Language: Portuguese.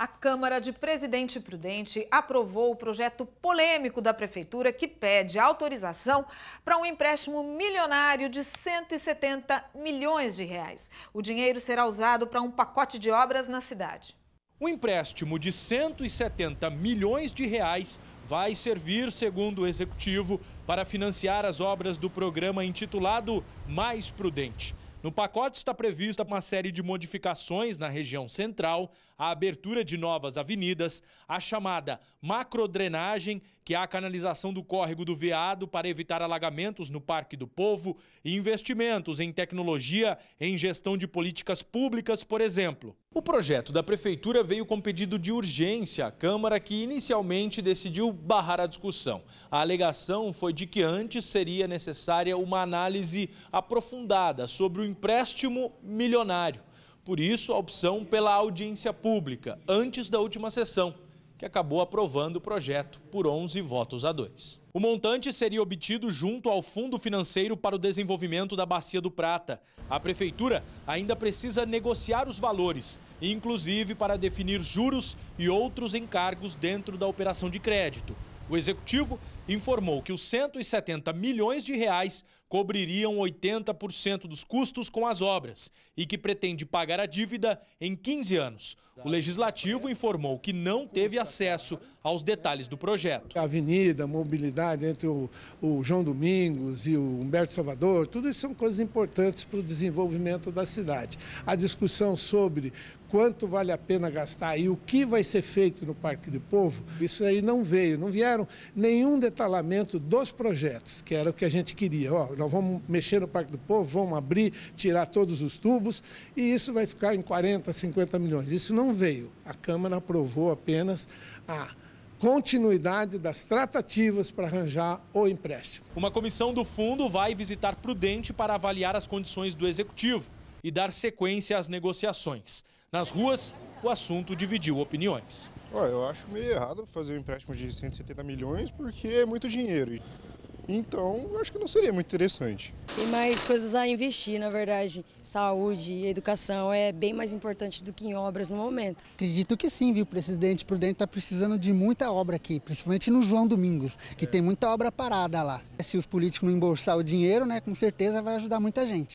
A Câmara de Presidente Prudente aprovou o projeto polêmico da Prefeitura que pede autorização para um empréstimo milionário de 170 milhões de reais. O dinheiro será usado para um pacote de obras na cidade. O empréstimo de 170 milhões de reais vai servir, segundo o executivo, para financiar as obras do programa intitulado Mais Prudente. No pacote está prevista uma série de modificações na região central, a abertura de novas avenidas, a chamada macrodrenagem, que é a canalização do córrego do veado para evitar alagamentos no Parque do Povo, e investimentos em tecnologia, em gestão de políticas públicas, por exemplo. O projeto da Prefeitura veio com pedido de urgência à Câmara, que inicialmente decidiu barrar a discussão. A alegação foi de que antes seria necessária uma análise aprofundada sobre o empréstimo milionário. Por isso, a opção pela audiência pública, antes da última sessão que acabou aprovando o projeto por 11 votos a 2. O montante seria obtido junto ao Fundo Financeiro para o Desenvolvimento da Bacia do Prata. A prefeitura ainda precisa negociar os valores, inclusive para definir juros e outros encargos dentro da operação de crédito. O executivo informou que os 170 milhões de reais cobririam 80% dos custos com as obras e que pretende pagar a dívida em 15 anos. O legislativo informou que não teve acesso aos detalhes do projeto. A avenida, a mobilidade entre o, o João Domingos e o Humberto Salvador, tudo isso são coisas importantes para o desenvolvimento da cidade. A discussão sobre quanto vale a pena gastar e o que vai ser feito no Parque do Povo, isso aí não veio, não vieram nenhum detalhe acatalamento dos projetos, que era o que a gente queria. Ó, nós vamos mexer no Parque do Povo, vamos abrir, tirar todos os tubos, e isso vai ficar em 40, 50 milhões. Isso não veio. A Câmara aprovou apenas a continuidade das tratativas para arranjar o empréstimo. Uma comissão do fundo vai visitar Prudente para avaliar as condições do executivo e dar sequência às negociações. Nas ruas, o assunto dividiu opiniões. Olha, eu acho meio errado fazer um empréstimo de 170 milhões porque é muito dinheiro. Então, eu acho que não seria muito interessante. Tem mais coisas a investir, na verdade. Saúde, e educação é bem mais importante do que em obras no momento. Acredito que sim, viu, presidente? Prudente está precisando de muita obra aqui, principalmente no João Domingos, que é. tem muita obra parada lá. Se os políticos não embolsar o dinheiro, né, com certeza vai ajudar muita gente.